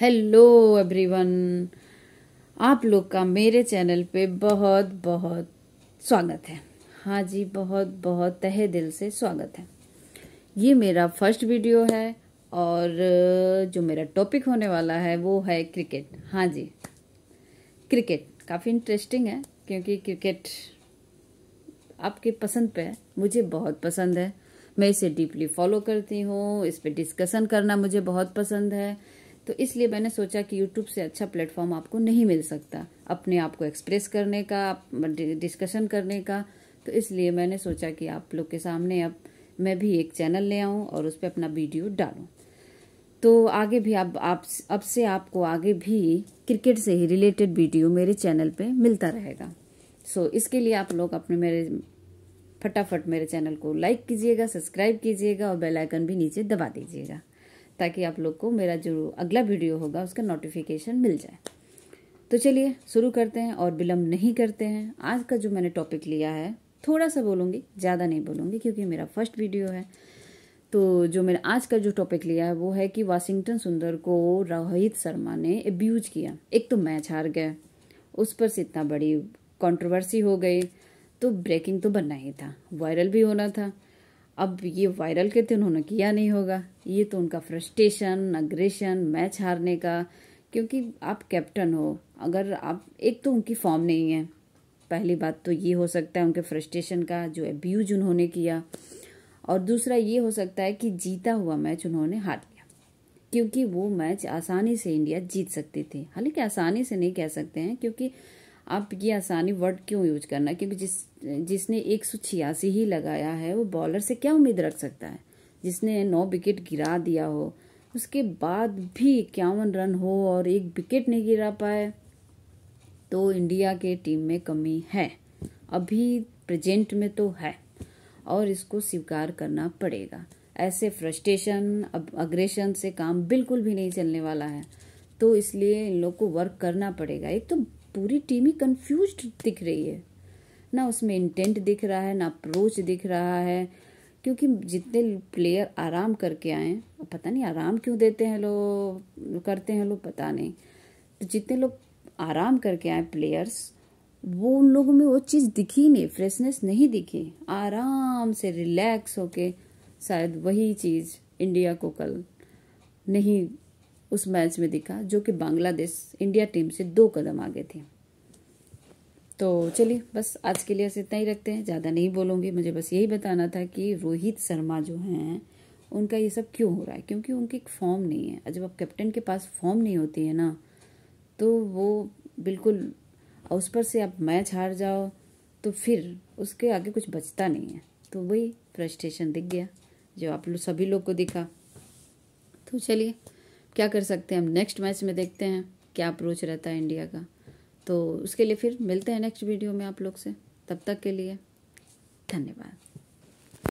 hello everyone आप लोग का मेरे चैनल पे बहुत बहुत स्वागत है हाँ जी बहुत बहुत तहे दिल से स्वागत है ये मेरा फर्स्ट वीडियो है और जो मेरा टॉपिक होने वाला है वो है क्रिकेट हाँ जी क्रिकेट काफ़ी इंटरेस्टिंग है क्योंकि क्रिकेट आपके पसंद पे है मुझे बहुत पसंद है मैं इसे डीपली फॉलो करती हूँ इस पर डिस्कशन करना मुझे बहुत पसंद है तो इसलिए मैंने सोचा कि यूट्यूब से अच्छा प्लेटफॉर्म आपको नहीं मिल सकता अपने आप को एक्सप्रेस करने का डिस्कशन करने का तो इसलिए मैंने सोचा कि आप लोग के सामने अब मैं भी एक चैनल ले आऊँ और उस पर अपना वीडियो डालूँ तो आगे भी अब आप अब से आपको आगे भी क्रिकेट से ही रिलेटेड वीडियो मेरे चैनल पे मिलता रहेगा सो so, इसके लिए आप लोग अपने मेरे फटाफट मेरे चैनल को लाइक कीजिएगा सब्सक्राइब कीजिएगा और बेल आइकन भी नीचे दबा दीजिएगा ताकि आप लोग को मेरा जो अगला वीडियो होगा उसका नोटिफिकेशन मिल जाए तो चलिए शुरू करते हैं और विलम्ब नहीं करते हैं आज का जो मैंने टॉपिक लिया है थोड़ा सा बोलूँगी ज़्यादा नहीं बोलूँगी क्योंकि मेरा फर्स्ट वीडियो है तो जो मैंने आज का जो टॉपिक लिया है वो है कि वाशिंगटन सुंदर को रोहित शर्मा ने अब्यूज किया एक तो मैच हार गए उस पर से इतना बड़ी कंट्रोवर्सी हो गई तो ब्रेकिंग तो बनना ही था वायरल भी होना था अब ये वायरल के दिन उन्होंने किया नहीं होगा ये तो उनका फ्रस्ट्रेशन अग्रेशन मैच हारने का क्योंकि आप कैप्टन हो अगर आप एक तो उनकी फॉर्म नहीं है पहली बात तो ये हो सकता है उनके फ्रस्ट्रेशन का जो एब्यूज उन्होंने किया और दूसरा ये हो सकता है कि जीता हुआ मैच उन्होंने हार लिया क्योंकि वो मैच आसानी से इंडिया जीत सकती थी हालांकि आसानी से नहीं कह सकते हैं क्योंकि आप ये आसानी वर्ड क्यों यूज करना क्योंकि जिस जिसने एक ही लगाया है वो बॉलर से क्या उम्मीद रख सकता है जिसने नौ विकेट गिरा दिया हो उसके बाद भी इक्यावन रन हो और एक विकेट नहीं गिरा पाए तो इंडिया के टीम में कमी है अभी प्रेजेंट में तो है और इसको स्वीकार करना पड़ेगा ऐसे फ्रस्ट्रेशन अब अग्रेशन से काम बिल्कुल भी नहीं चलने वाला है तो इसलिए इन लोग को वर्क करना पड़ेगा एक तो पूरी टीम ही कंफ्यूज दिख रही है ना उसमें इंटेंट दिख रहा है ना अप्रोच दिख रहा है क्योंकि जितने प्लेयर आराम करके आए पता नहीं आराम क्यों देते हैं लोग करते हैं लोग पता नहीं तो जितने लोग आराम करके आए प्लेयर्स वो उन लोगों में वो चीज़ दिखी नहीं फ्रेशनेस नहीं दिखी आराम से रिलैक्स होके शायद वही चीज़ इंडिया को कल नहीं उस मैच में दिखा जो कि बांग्लादेश इंडिया टीम से दो कदम आगे थी तो चलिए बस आज के लिए इतना ही रखते हैं ज़्यादा नहीं बोलूँगी मुझे बस यही बताना था कि रोहित शर्मा जो हैं उनका ये सब क्यों हो रहा है क्योंकि उनकी एक फॉर्म नहीं है जब आप कैप्टन के पास फॉर्म नहीं होती है ना तो वो बिल्कुल उस पर से आप मैच हार जाओ तो फिर उसके आगे कुछ बचता नहीं है तो वही फ्रस्ट्रेशन दिख गया जो आप लोग सभी लोग को दिखा तो चलिए क्या कर सकते हैं हम नेक्स्ट मैच में देखते हैं क्या अप्रोच रहता है इंडिया का तो उसके लिए फिर मिलते हैं नेक्स्ट वीडियो में आप लोग से तब तक के लिए धन्यवाद